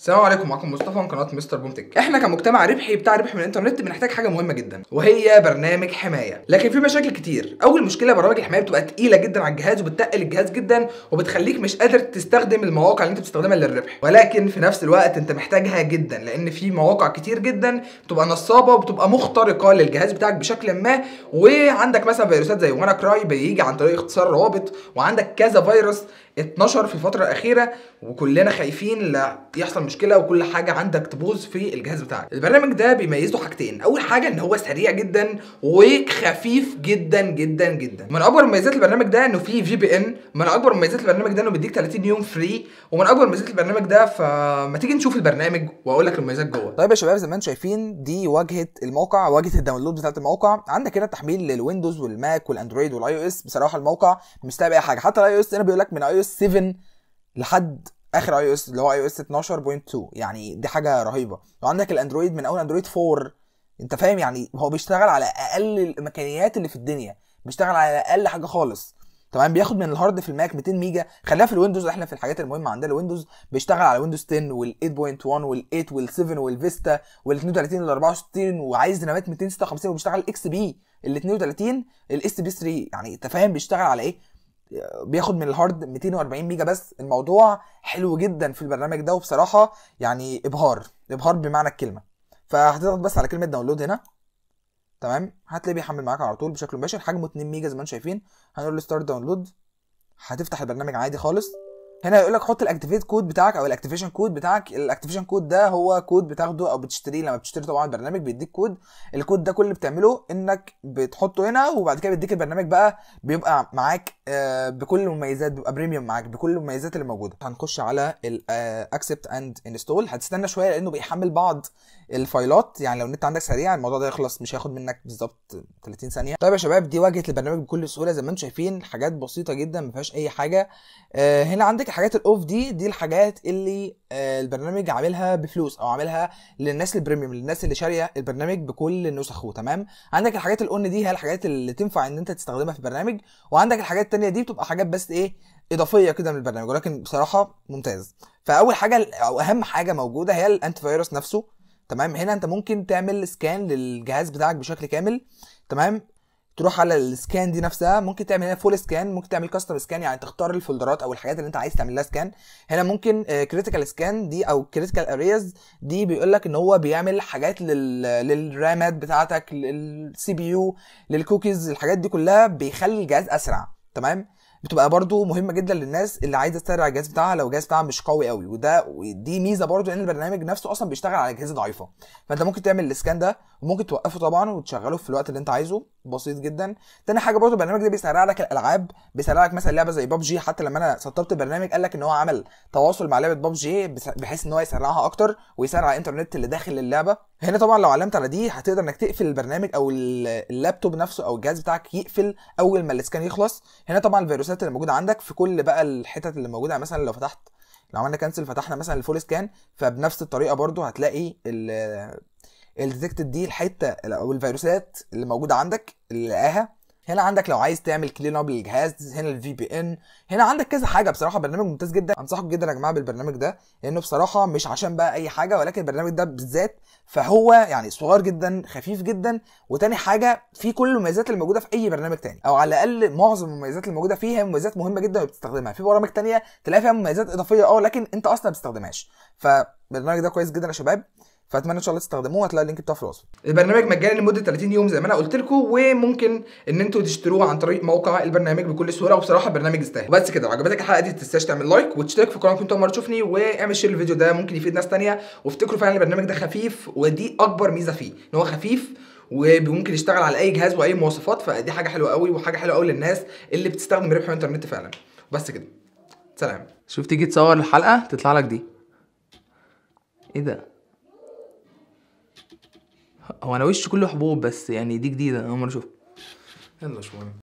السلام عليكم معكم مصطفى من قناه مستر بومتك احنا كمجتمع ربحي بتاع ربح من الانترنت بنحتاج حاجه مهمه جدا وهي برنامج حمايه لكن في مشاكل كتير اول مشكله برامج الحمايه بتبقى تقيله جدا على الجهاز وبتقل الجهاز جدا وبتخليك مش قادر تستخدم المواقع اللي انت بتستخدمها للربح ولكن في نفس الوقت انت محتاجها جدا لان في مواقع كتير جدا بتبقى نصابه وبتبقى مخترقه للجهاز بتاعك بشكل ما وعندك مثلا فيروسات زي وانا كراي بيجي عن طريق اختصار روابط وعندك كذا فيروس اتنشر في الفتره الاخيره وكلنا خايفين لا يحصل مشكله وكل حاجه عندك تبوظ في الجهاز بتاعك البرنامج ده بيميزه حاجتين اول حاجه ان هو سريع جدا وخفيف جدا جدا جدا من اكبر مميزات البرنامج ده انه فيه في بي ان من اكبر مميزات البرنامج ده انه بيديك 30 يوم فري ومن اكبر مميزات البرنامج ده فما تيجي نشوف البرنامج واقول لك المميزات جوه طيب يا شباب زي ما انتم شايفين دي واجهه الموقع واجهه الداونلود بتاعه الموقع عندك هنا تحميل للويندوز والماك والاندرويد والاي او اس بصراحه الموقع مش اي حاجه حتى الاي او اس هنا بيقول لك من اي او اس 7 لحد اخر اي او اس اللي هو اي او اس 12.2 يعني دي حاجه رهيبه لو عندك الاندرويد من اول اندرويد 4 انت فاهم يعني هو بيشتغل على اقل الامكانيات اللي في الدنيا بيشتغل على اقل حاجه خالص تمام بياخد من الهارد في الماك 200 ميجا خليها في الويندوز احنا في الحاجات المهمه عندنا الويندوز بيشتغل على ويندوز 10 وال 8.1 وال 8 وال 7 والفيستا وال 32 وال 64 وعايز رامات 256 وبيشتغل اكس بي ال 32 الاس بي 3 يعني انت فاهم بيشتغل على ايه؟ بياخد من الهارد 240 ميجا بس الموضوع حلو جدا في البرنامج ده وبصراحه يعني ابهار ابهار بمعنى الكلمه فهتضغط بس على كلمه داونلود هنا تمام هتلاقيه بيحمل معاك على طول بشكل مباشر حجمه 2 ميجا زي ما انتم شايفين هنقول له ستارت داونلود هتفتح البرنامج عادي خالص هنا يقول لك حط الاكتيفيت كود بتاعك او الاكتيفيشن كود بتاعك الاكتيفيشن كود ده هو كود بتاخده او بتشتريه لما بتشتري طبعا البرنامج بيديك كود الكود ده كل اللي بتعمله انك بتحطه هنا وبعد كده بيديك البرنامج بقى بيبقى معاك آه، بكل المميزات بيبقى بريميوم معاك بكل المميزات اللي موجوده هنخش على الاكسبت اند انستول هتستنى شويه لانه بيحمل بعض الفايلات يعني لو النت عندك سريع الموضوع ده يخلص مش هياخد منك بالظبط 30 ثانيه طيب يا شباب دي واجهه البرنامج بكل سهوله زي ما انتم شايفين حاجات بسيطه جدا ما فيهاش اي حاجه آه، هنا عندك الحاجات الاوف دي دي الحاجات اللي آه، البرنامج عاملها بفلوس او عاملها للناس البريميوم للناس اللي شاريه البرنامج بكل نسخه تمام عندك الحاجات الاون دي هي الحاجات اللي تنفع ان انت تستخدمها في البرنامج وعندك الحاجات التانية دي بتبقى حاجات بس ايه اضافيه كده من البرنامج ولكن بصراحه ممتاز فاول حاجه او اهم حاجه موجوده هي الانتي فيروس نفسه تمام هنا انت ممكن تعمل سكان للجهاز بتاعك بشكل كامل تمام تروح على السكان دي نفسها ممكن تعمل هنا فول سكان ممكن تعمل كاستم سكان يعني تختار الفولدرات او الحاجات اللي انت عايز تعمل لها سكان هنا ممكن كريتيكال آه، سكان دي او كريتيكال ارياز دي بيقول لك ان هو بيعمل حاجات لل... للرامات بتاعتك للسي بي يو للكوكيز الحاجات دي كلها بيخلي الجهاز اسرع تمام بتبقى برضو مهمه جدا للناس اللي عايزه تسرع الجهاز بتاعها لو الجهاز بتاعها مش قوي قوي وده دي ميزه برضو ان البرنامج نفسه اصلا بيشتغل على اجهزه ضعيفه فانت ممكن تعمل السكان ده وممكن توقفه طبعا وتشغله في الوقت اللي انت عايزه بسيط جدا تاني حاجه برضه البرنامج ده بيسرع لك الالعاب بيسرع لك مثلا لعبه زي ببجي حتى لما انا سطبت البرنامج قال لك ان هو عمل تواصل مع لعبه ببجي بحيث ان هو يسرعها اكتر ويسرع الانترنت اللي داخل اللعبه هنا طبعا لو علمت على دي هتقدر انك تقفل البرنامج او اللابتوب نفسه او الجهاز بتاعك يقفل اول ما الاسكان يخلص هنا طبعا الفيروسات اللي موجوده عندك في كل بقى الحتت اللي موجوده يعني مثلا لو فتحت لو عملنا كانسل فتحنا مثلا الفول سكان فبنفس الطريقه برضو هتلاقي الديتكتد دي الحته او الفيروسات اللي موجوده عندك اللي لقاها هنا عندك لو عايز تعمل كلين اب للجهاز هنا الفي بي ان هنا عندك كذا حاجه بصراحه برنامج ممتاز جدا انصحك جدا يا جماعه بالبرنامج ده لانه بصراحه مش عشان بقى اي حاجه ولكن البرنامج ده بالذات فهو يعني صغير جدا خفيف جدا وتاني حاجه فيه كل المميزات اللي موجوده في اي برنامج تاني او على الاقل معظم المميزات اللي موجوده فيه هي مميزات مهمه جدا وبتستخدمها في برامج تانية تلاقي فيها مميزات اضافيه اه لكن انت اصلا ما بتستخدمهاش فالبرنامج ده كويس جدا يا شباب فاتمنى ان شاء الله تستخدموه هتلاقي اللينك بتاعه في الوصف البرنامج مجاني لمده 30 يوم زي ما انا قلت لكم وممكن ان انتوا تشتروه عن طريق موقع البرنامج بكل سهوله وبصراحه البرنامج يستاهل وبس كده لو عجبتك الحلقه دي تنساش تعمل لايك وتشترك في القناه كنت اول مره تشوفني واعمل شير الفيديو ده ممكن يفيد ناس ثانيه وافتكروا فعلا البرنامج ده خفيف ودي اكبر ميزه فيه ان هو خفيف وممكن يشتغل على اي جهاز واي مواصفات فدي حاجه حلوه قوي وحاجه حلوه قوي للناس اللي بتستخدم ربح الانترنت فعلا بس كده سلام شوف تيجي تصور الحلقه تطلع لك دي ايه ده هو انا وشي كله حبوب بس يعني دي جديده انا اول مره اشوفها يلا شويه